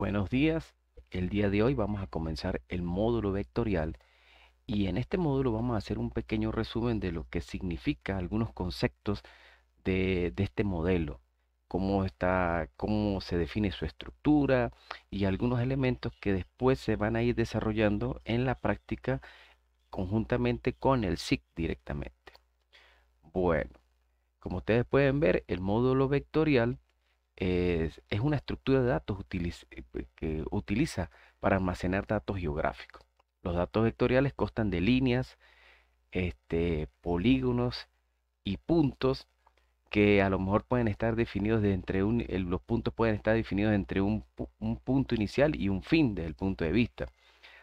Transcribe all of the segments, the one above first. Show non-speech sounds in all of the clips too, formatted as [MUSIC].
Buenos días, el día de hoy vamos a comenzar el módulo vectorial y en este módulo vamos a hacer un pequeño resumen de lo que significa algunos conceptos de, este modelo, cómo, está, cómo se define su estructura y algunos elementos que después se van a ir desarrollando en la práctica conjuntamente con el SIC directamente. Bueno, como ustedes pueden ver, el módulo vectorial es, una estructura de datos eh, que utiliza para almacenar datos geográficos. Los datos vectoriales constan de líneas, este, polígonos y puntos que a lo mejor pueden estar definidos de entre un, los puntos pueden estar definidos entre un, un, punto inicial y un fin desde el punto de vista.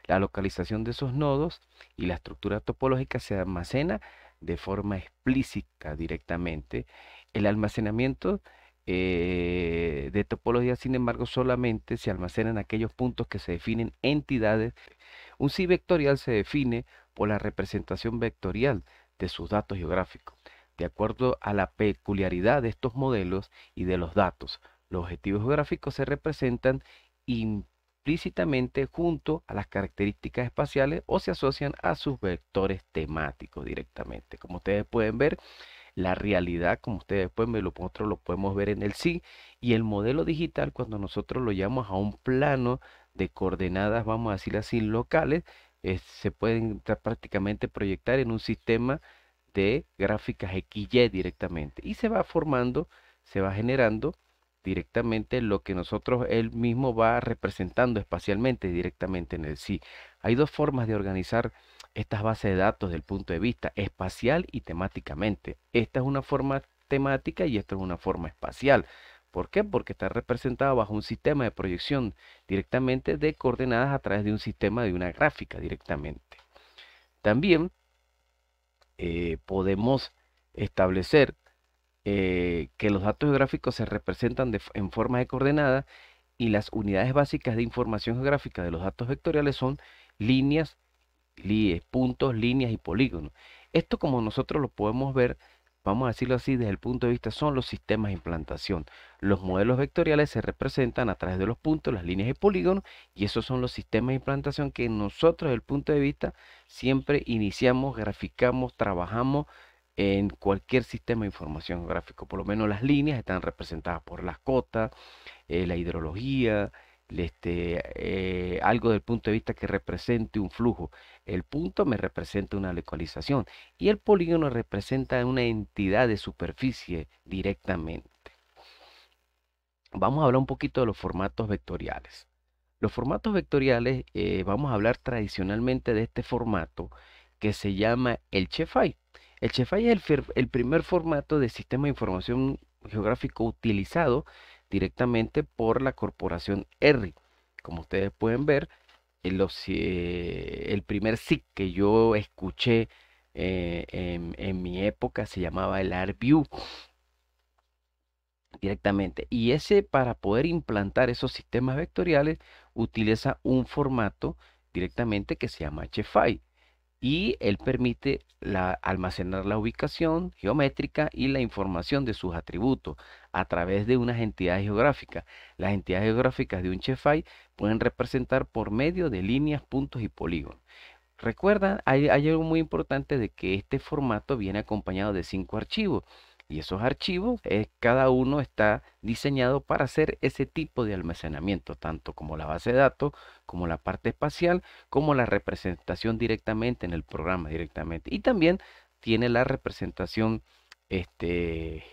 La localización de esos nodos y la estructura topológica se almacena de forma explícita directamente. El almacenamiento eh, de topología, sin embargo, solamente se almacenan aquellos puntos que se definen entidades. Un sí vectorial se define por la representación vectorial de sus datos geográficos, de acuerdo a la peculiaridad de estos modelos y de los datos. Los objetivos geográficos se representan implícitamente junto a las características espaciales o se asocian a sus vectores temáticos directamente. Como ustedes pueden ver, la realidad, como ustedes pueden ver, lo, nosotros lo podemos ver en el sí, y el modelo digital, cuando nosotros lo llamamos a un plano de coordenadas, vamos a decir así, locales, se pueden prácticamente proyectar en un sistema de gráficas XY directamente. Y se va formando, se va generando directamente lo que nosotros él mismo va representando espacialmente directamente en el sí. Hay dos formas de organizar estas bases de datos desde el punto de vista espacial y temáticamente. Esta es una forma temática y esta es una forma espacial. ¿Por qué? Porque está representada bajo un sistema de proyección directamente de coordenadas a través de un sistema de una gráfica directamente. También eh, podemos establecer eh, que los datos geográficos se representan en forma de coordenadas y las unidades básicas de información geográfica de los datos vectoriales son líneas, puntos, líneas y polígonos. Esto como nosotros lo podemos ver, vamos a decirlo así, desde el punto de vista son los sistemas de implantación. Los modelos vectoriales se representan a través de los puntos, las líneas y polígonos, y esos son los sistemas de implantación que nosotros desde el punto de vista siempre iniciamos, graficamos, trabajamos en cualquier sistema de información gráfico. Por lo menos las líneas están representadas por las cotas, eh, la hidrología, este, eh, algo del punto de vista que represente un flujo. El punto me representa una localización y el polígono representa una entidad de superficie directamente. Vamos a hablar un poquito de los formatos vectoriales. Los formatos vectoriales, eh, vamos a hablar tradicionalmente de este formato que se llama el Chefai. El Chefai es el, el primer formato de sistema de información geográfico utilizado directamente por la corporación R. Como ustedes pueden ver, eh, el primer SIC que yo escuché eh, en, mi época se llamaba el ARVIEW directamente. Y ese para poder implantar esos sistemas vectoriales utiliza un formato directamente que se llama HFI y él permite almacenar la ubicación geométrica y la información de sus atributos a través de unas entidades geográficas. Las entidades geográficas de un shapefile pueden representar por medio de líneas, puntos y polígonos. Recuerda, hay algo muy importante de que este formato viene acompañado de cinco archivos. Y esos archivos, eh, cada uno está diseñado para hacer ese tipo de almacenamiento, tanto como la base de datos, como la parte espacial, como la representación directamente en el programa directamente. Y también tiene la representación este,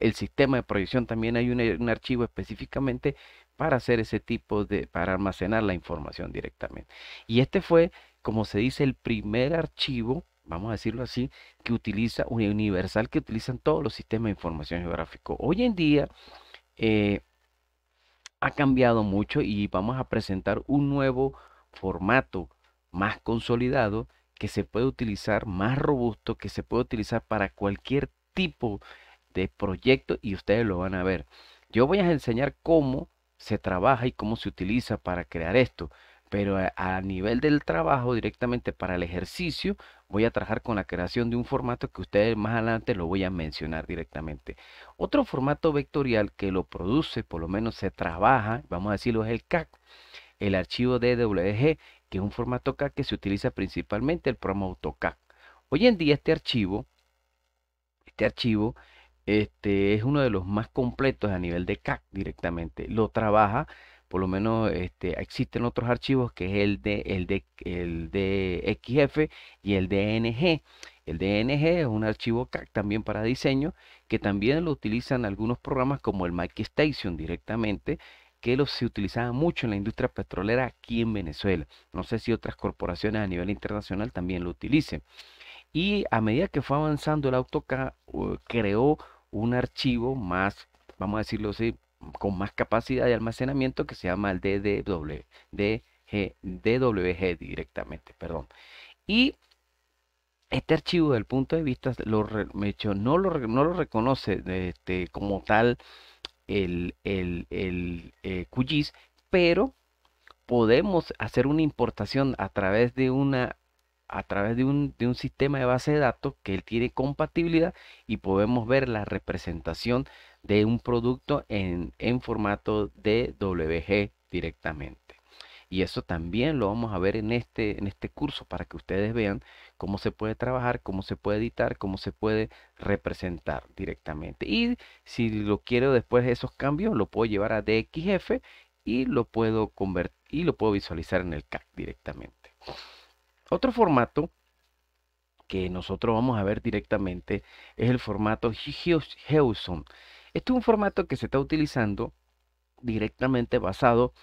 el sistema de proyección también hay un, eh, un, archivo específicamente para hacer ese tipo de, para almacenar la información directamente. Y este fue, como se dice, el primer archivo vamos a decirlo así, que utiliza, un universal que utilizan todos los sistemas de información geográfico. Hoy en día eh, ha cambiado mucho y vamos a presentar un nuevo formato más consolidado que se puede utilizar, más robusto, que se puede utilizar para cualquier tipo de proyecto y ustedes lo van a ver. Yo voy a enseñar cómo se trabaja y cómo se utiliza para crear esto pero a, nivel del trabajo directamente para el ejercicio voy a trabajar con la creación de un formato que ustedes más adelante lo voy a mencionar directamente. Otro formato vectorial que lo produce, por lo menos se trabaja, vamos a decirlo, es el CAC, el archivo DWG, que es un formato CAC que se utiliza principalmente el programa AutoCAC. Hoy en día este archivo, este archivo este, es uno de los más completos a nivel de CAC directamente. Lo trabaja por lo menos este, existen otros archivos que es el de, el de, el de XF y el DNG. El DNG es un archivo también para diseño que también lo utilizan algunos programas como el Mike Station directamente que los se utilizaba mucho en la industria petrolera aquí en Venezuela. No sé si otras corporaciones a nivel internacional también lo utilicen. Y a medida que fue avanzando el AutoCAD creó un archivo más, vamos a decirlo así, con más capacidad de almacenamiento que se llama el DDW, DWG directamente, perdón. Y este archivo del punto de vista lo, no, lo, no lo reconoce este, como tal el, el, el eh, QGIS, pero podemos hacer una importación a través de una a través de un, de un, sistema de base de datos que él tiene compatibilidad y podemos ver la representación de un producto en, en formato de WG directamente. Y eso también lo vamos a ver en este, en este curso para que ustedes vean cómo se puede trabajar, cómo se puede editar, cómo se puede representar directamente. Y si lo quiero después de esos cambios, lo puedo llevar a DXF y lo puedo convertir y lo puedo visualizar en el CAC directamente. Otro formato que nosotros vamos a ver directamente es el formato Hewson. Este es un formato que se está utilizando directamente basado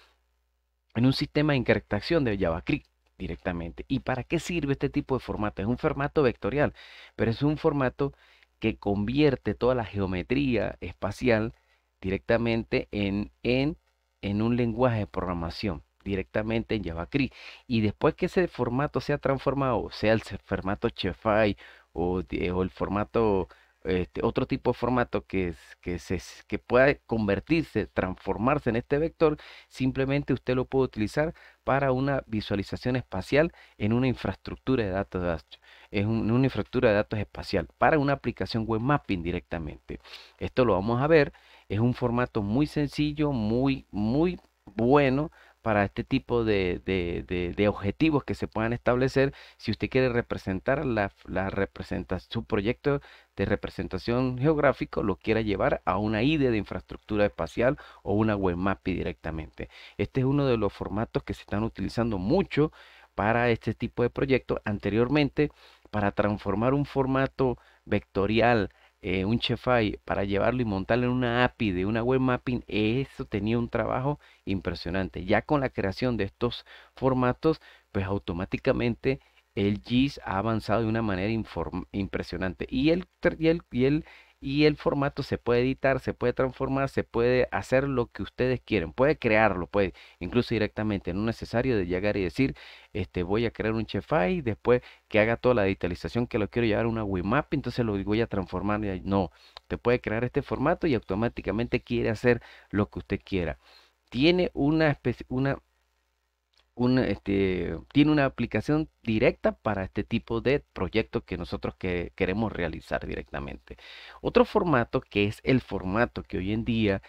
en un sistema de encriptación de JavaScript directamente. ¿Y para qué sirve este tipo de formato? Es un formato vectorial, pero es un formato que convierte toda la geometría espacial directamente en, en, en un lenguaje de programación directamente en JavaScript. Y después que ese formato sea transformado, sea el formato Chefai o el formato este, otro tipo de formato que, que, se, que pueda convertirse, transformarse en este vector, simplemente usted lo puede utilizar para una visualización espacial en una infraestructura de datos. es una infraestructura de datos espacial para una aplicación web mapping directamente. Esto lo vamos a ver. Es un formato muy sencillo, muy, muy bueno para este tipo de, objetivos que se puedan establecer si usted quiere representar la, la representa, su proyecto de representación geográfico lo quiera llevar a una IDE de infraestructura espacial o una web mapping directamente. Este es uno de los formatos que se están utilizando mucho para este tipo de proyectos. Anteriormente, para transformar un formato vectorial eh, un Chefai para llevarlo y montarlo en una API de una web mapping, eso tenía un trabajo impresionante. Ya con la creación de estos formatos, pues automáticamente el GIS ha avanzado de una manera impresionante. Y el, y, el, formato se puede editar, se puede transformar, se puede hacer lo que ustedes quieren. Puede crearlo, puede incluso directamente. No es necesario de llegar y decir, este, voy a crear un Chefai, después que haga toda la digitalización que lo quiero llevar a una Wimap, entonces lo voy a transformar. No, te puede crear este formato y automáticamente quiere hacer lo que usted quiera. Tiene una, especie, una este, tiene una aplicación directa para este tipo de proyectos que nosotros queremos realizar directamente. Otro formato que es el formato que hoy en día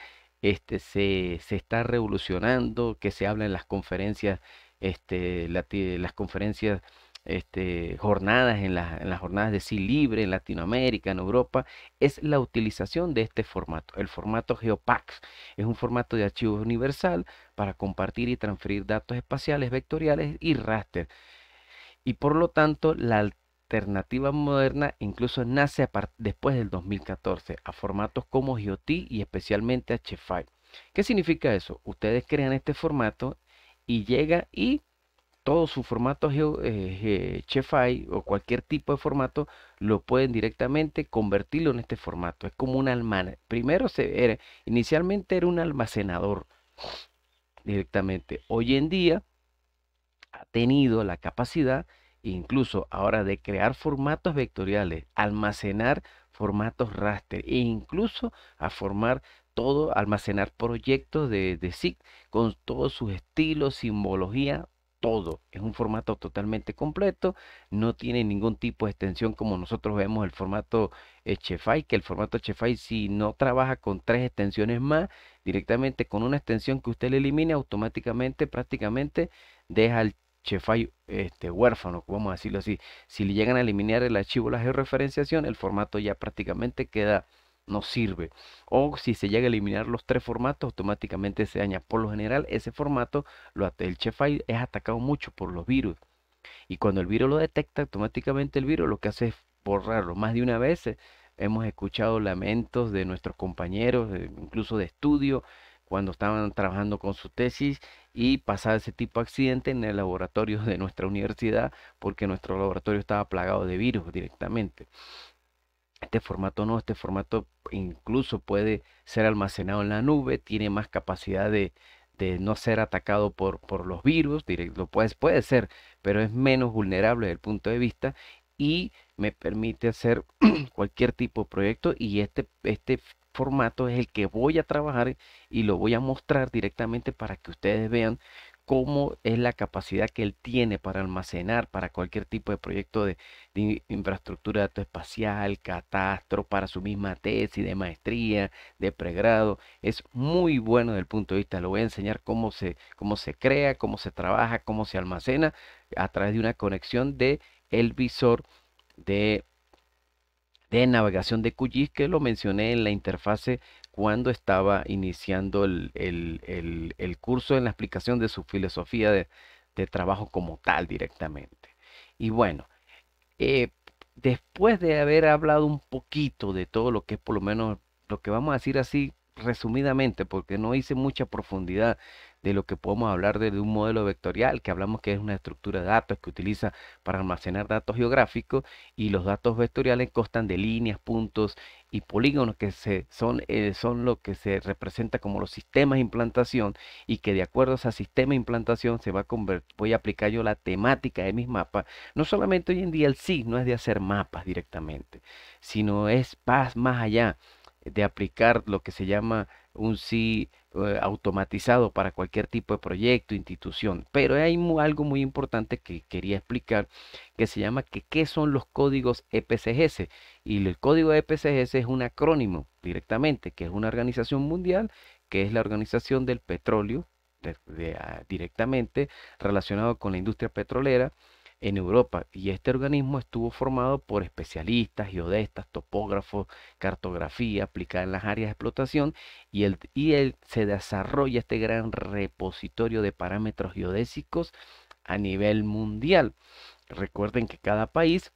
este, se, está revolucionando, que se habla en las conferencias, este, las conferencias este, jornadas, en, las jornadas de sí libre en Latinoamérica, en Europa, es la utilización de este formato. El formato GeoPax es un formato de archivo universal para compartir y transferir datos espaciales, vectoriales y raster. Y por lo tanto, la alternativa moderna incluso nace después del 2014 a formatos como GeoT y especialmente H5, ¿Qué significa eso? Ustedes crean este formato y llega y todo su formato eh, eh o cualquier tipo de formato lo pueden directamente convertirlo en este formato. Es como un alma Primero se inicialmente era un almacenador directamente. Hoy en día ha tenido la capacidad incluso ahora de crear formatos vectoriales, almacenar formatos raster e incluso a formar todo, almacenar proyectos de, de SIG con todos sus estilos, simbología, todo. Es un formato totalmente completo, no tiene ningún tipo de extensión como nosotros vemos el formato HFI, eh, que el formato HFI si no trabaja con tres extensiones más, directamente con una extensión que usted le elimine, automáticamente prácticamente deja el HFI este, huérfano, vamos a decirlo así. Si le llegan a eliminar el archivo, la georreferenciación, el formato ya prácticamente queda no sirve. O si se llega a eliminar los tres formatos, automáticamente se daña. Por lo general, ese formato, lo, el file es atacado mucho por los virus. Y cuando el virus lo detecta, automáticamente el virus lo que hace es borrarlo. Más de una vez eh, hemos escuchado lamentos de nuestros compañeros, incluso de estudio, cuando estaban trabajando con su tesis y pasaba ese tipo de accidente en el laboratorio de nuestra universidad, porque nuestro laboratorio estaba plagado de virus directamente. Este formato no, este formato incluso puede ser almacenado en la nube, tiene más capacidad de, de no ser atacado por, por los virus, directo, pues, puede ser, pero es menos vulnerable desde el punto de vista y me permite hacer [CLEARS THROAT] cualquier tipo de proyecto y este, este formato es el que voy a trabajar y lo voy a mostrar directamente para que ustedes vean cómo es la capacidad que él tiene para almacenar para cualquier tipo de proyecto de, infraestructura de espacial, catastro, para su misma tesis de maestría, de pregrado. Es muy bueno desde el punto de vista. lo voy a enseñar cómo se, cómo se crea, cómo se trabaja, cómo se almacena a través de una conexión de el visor de, de navegación de QGIS que lo mencioné en la interfase cuando estaba iniciando el, el, el, curso en la explicación de su filosofía de, de trabajo como tal directamente. Y bueno, eh, después de haber hablado un poquito de todo lo que es por lo menos lo que vamos a decir así resumidamente, porque no hice mucha profundidad de lo que podemos hablar de, un modelo vectorial, que hablamos que es una estructura de datos que utiliza para almacenar datos geográficos y los datos vectoriales constan de líneas, puntos y polígonos que se, son, eh, son lo que se representa como los sistemas de implantación y que de acuerdo a ese sistema de implantación se va a voy a aplicar yo la temática de mis mapas. No solamente hoy en día el SIG no es de hacer mapas directamente, sino es más, más allá de aplicar lo que se llama un SIG eh, automatizado para cualquier tipo de proyecto, institución. Pero hay algo muy importante que quería explicar que se llama que qué son los códigos EPCGS. Y el código EPCGS es un acrónimo directamente, que es una organización mundial, que es la Organización del Petróleo, ah, directamente relacionado con la industria petrolera en Europa y este organismo estuvo formado por especialistas, geodestas, topógrafos, cartografía aplicada en las áreas de explotación y, el, y se desarrolla este gran repositorio de parámetros geodésicos a nivel mundial. Recuerden que cada país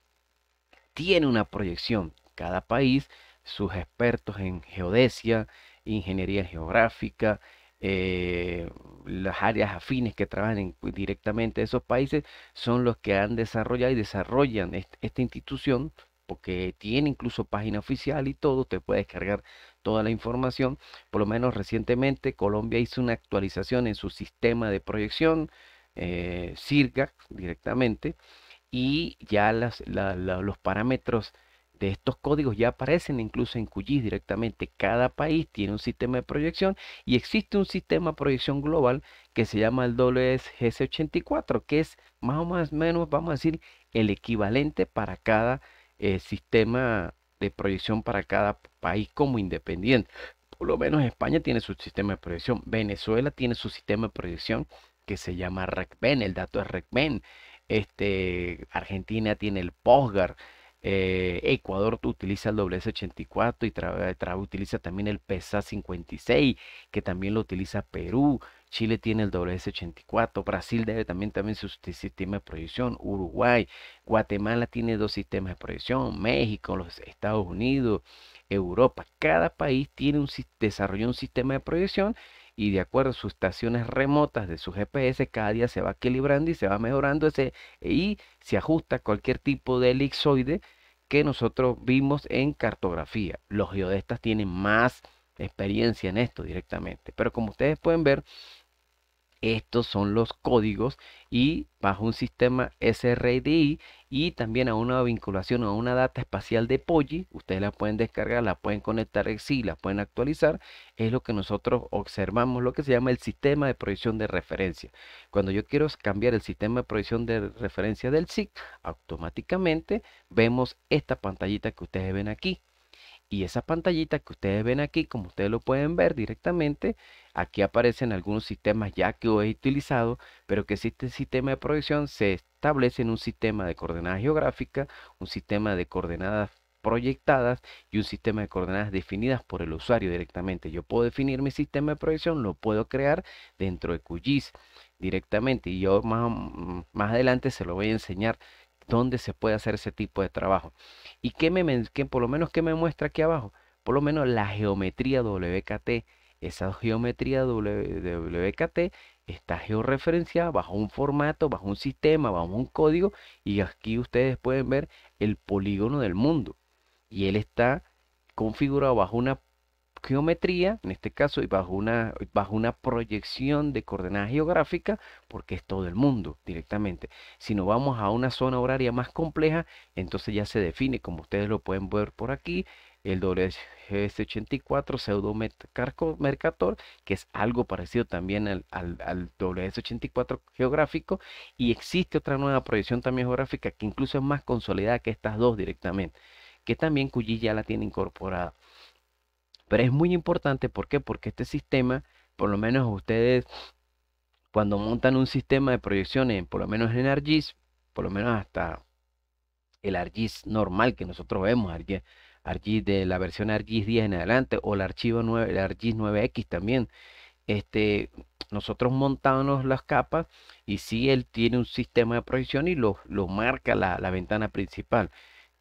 tiene una proyección, cada país, sus expertos en geodesia, ingeniería geográfica, eh, las áreas afines que trabajan pues, directamente de esos países son los que han desarrollado y desarrollan esta institución porque tiene incluso página oficial y todo, te puedes descargar toda la información. Por lo menos recientemente Colombia hizo una actualización en su sistema de proyección, circa eh, directamente, y ya los parámetros de estos códigos ya aparecen incluso en QGIS directamente. Cada país tiene un sistema de proyección y existe un sistema de proyección global que se llama el WSGS84, que es más o menos, vamos a decir, el equivalente para cada eh, sistema de proyección para cada país como independiente. Por lo menos España tiene su sistema de proyección, Venezuela tiene su sistema de proyección que se llama RECBEN, el dato es RECBEN. Este, Argentina tiene el POSGAR, eh, Ecuador utiliza el WS84 y eh, tra utiliza también el psa 56, que también lo utiliza Perú. Chile tiene el WS84, Brasil debe también, también su sistema de proyección, Uruguay, Guatemala tiene dos sistemas de proyección, México, los Estados Unidos, Europa. Cada país tiene un, desarrolló un sistema de proyección y de acuerdo a sus estaciones remotas de su GPS, cada día se va equilibrando y se va mejorando ese, y se ajusta a cualquier tipo de elipsoide que nosotros vimos en cartografía. Los geodestas tienen más experiencia en esto directamente. Pero como ustedes pueden ver, estos son los códigos y bajo un sistema SRDI y también a una vinculación o a una data espacial de polli, ustedes la pueden descargar, la pueden conectar sí, la pueden actualizar, es lo que nosotros observamos, lo que se llama el sistema de proyección de referencia. Cuando yo quiero cambiar el sistema de proyección de referencia del SIG, automáticamente vemos esta pantallita que ustedes ven aquí, y esa pantallita que ustedes ven aquí, como ustedes lo pueden ver directamente, aquí aparecen algunos sistemas ya que hoy he utilizado, pero que este sistema de proyección se establece en un sistema de coordenadas geográficas, un sistema de coordenadas proyectadas y un sistema de coordenadas definidas por el usuario directamente. Yo puedo definir mi sistema de proyección, lo puedo crear dentro de QGIS directamente y yo más, más adelante se lo voy a enseñar dónde se puede hacer ese tipo de trabajo. ¿Y qué me, que por lo menos qué me muestra aquí abajo? Por lo menos la geometría WKT. Esa geometría WKT está georreferenciada bajo un formato, bajo un sistema, bajo un código. Y aquí ustedes pueden ver el polígono del mundo. Y él está configurado bajo una geometría, en este caso, y bajo una, bajo una proyección de coordenadas geográficas, porque es todo el mundo directamente. Si nos vamos a una zona horaria más compleja, entonces ya se define, como ustedes lo pueden ver por aquí, el WS84 pseudo mercator, que es algo parecido también al, al, al, WS84 geográfico, y existe otra nueva proyección también geográfica que incluso es más consolidada que estas dos directamente, que también Cuyi ya la tiene incorporada. Pero es muy importante, ¿por qué? Porque este sistema, por lo menos ustedes, cuando montan un sistema de proyecciones, por lo menos en ArcGIS, por lo menos hasta el Argis normal que nosotros vemos, ArcGIS, de la versión ArcGIS 10 en adelante, o el archivo 9, el ArcGIS 9X también, este, nosotros montamos las capas y si él tiene un sistema de proyección y lo, marca la, ventana principal.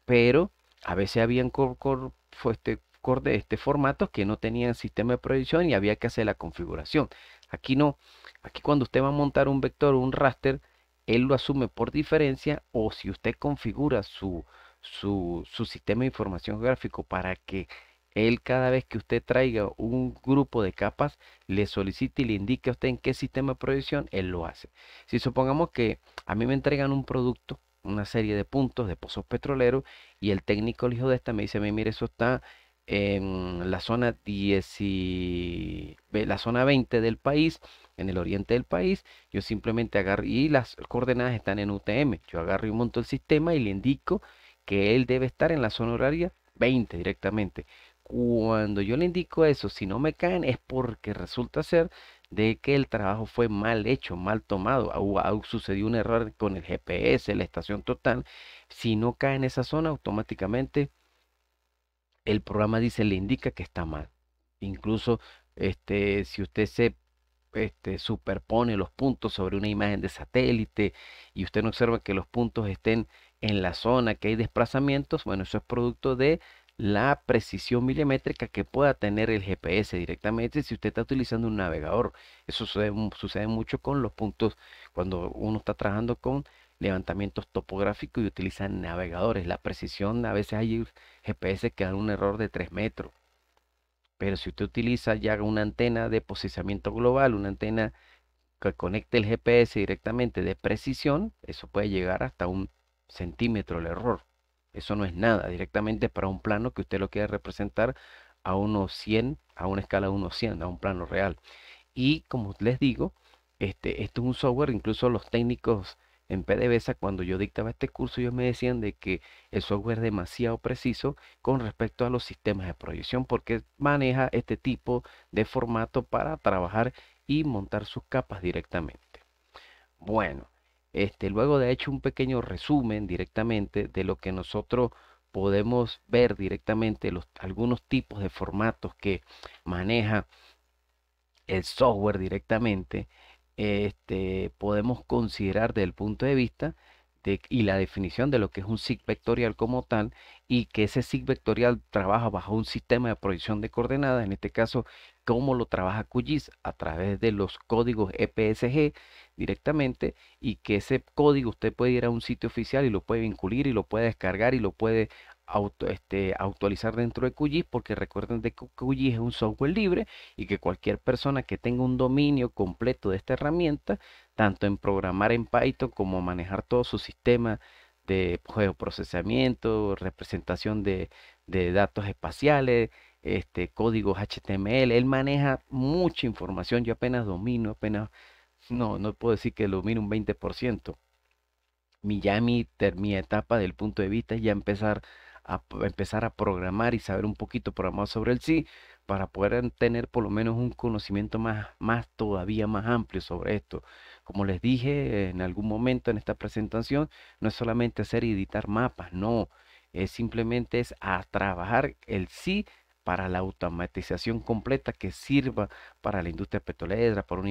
Pero a veces habían cor, cor, este, de este formato que no tenían sistema de proyección y había que hacer la configuración. Aquí no, aquí cuando usted va a montar un vector o un raster, él lo asume por diferencia o si usted configura su, su, sistema de información gráfico para que él cada vez que usted traiga un grupo de capas, le solicite y le indique a usted en qué sistema de proyección él lo hace. Si supongamos que a mí me entregan un producto, una serie de puntos de pozos petroleros, y el técnico, el hijo de esta, me dice, mire, eso está en la zona, 10 y, la zona 20 del país, en el oriente del país, yo simplemente agarro y las coordenadas están en UTM. Yo agarro y monto el sistema y le indico que él debe estar en la zona horaria 20 directamente. Cuando yo le indico eso, si no me caen es porque resulta ser de que el trabajo fue mal hecho, mal tomado, o, sucedió un error con el GPS, la estación total. Si no cae en esa zona, automáticamente el programa dice, le indica que está mal. Incluso este, si usted se este, superpone los puntos sobre una imagen de satélite y usted no observa que los puntos estén en la zona que hay desplazamientos, bueno, eso es producto de la precisión milimétrica que pueda tener el GPS directamente si usted está utilizando un navegador. Eso sucede mucho con los puntos cuando uno está trabajando con levantamientos topográficos y utilizan navegadores. La precisión, a veces hay GPS que dan un error de 3 metros. Pero si usted utiliza ya una antena de posicionamiento global, una antena que conecte el GPS directamente de precisión, eso puede llegar hasta un centímetro el error. Eso no es nada, directamente para un plano que usted lo quiera representar a unos 100, a una escala de unos 100, a un plano real. Y como les digo, este, esto es un software, incluso los técnicos en PDVSA, cuando yo dictaba este curso, ellos me decían de que el software es demasiado preciso con respecto a los sistemas de proyección porque maneja este tipo de formato para trabajar y montar sus capas directamente. Bueno, este, luego de hecho un pequeño resumen directamente de lo que nosotros podemos ver directamente los, algunos tipos de formatos que maneja el software directamente este, podemos considerar desde el punto de vista y la definición de lo que es un SIG vectorial como tal y que ese SIG vectorial trabaja bajo un sistema de proyección de coordenadas, en este caso, cómo lo trabaja QGIS a través de los códigos EPSG directamente y que ese código usted puede ir a un sitio oficial y lo puede vincular y lo puede descargar y lo puede auto, este, actualizar dentro de QGIS porque recuerden que QGIS es un software libre y que cualquier persona que tenga un dominio completo de esta herramienta, tanto en programar en Python como manejar todo su sistema de procesamiento representación de, datos espaciales, este, códigos HTML, él maneja mucha información, yo apenas domino, apenas, no, no puedo decir que domino un 20%. Miami, mi etapa del punto de vista es ya empezar a empezar a programar y saber un poquito programado sobre el sí para poder tener por lo menos un conocimiento más, más todavía más amplio sobre esto. Como les dije en algún momento en esta presentación, no es solamente hacer y editar mapas, no, es simplemente es a trabajar el sí para la automatización completa que sirva para la industria petrolera, para una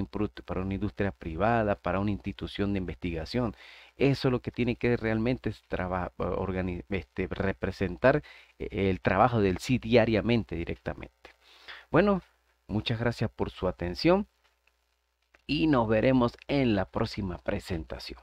industria privada, para una institución de investigación. Eso lo que tiene que realmente este, representar eh, el trabajo del sí diariamente directamente. Bueno, muchas gracias por su atención y nos veremos en la próxima presentación.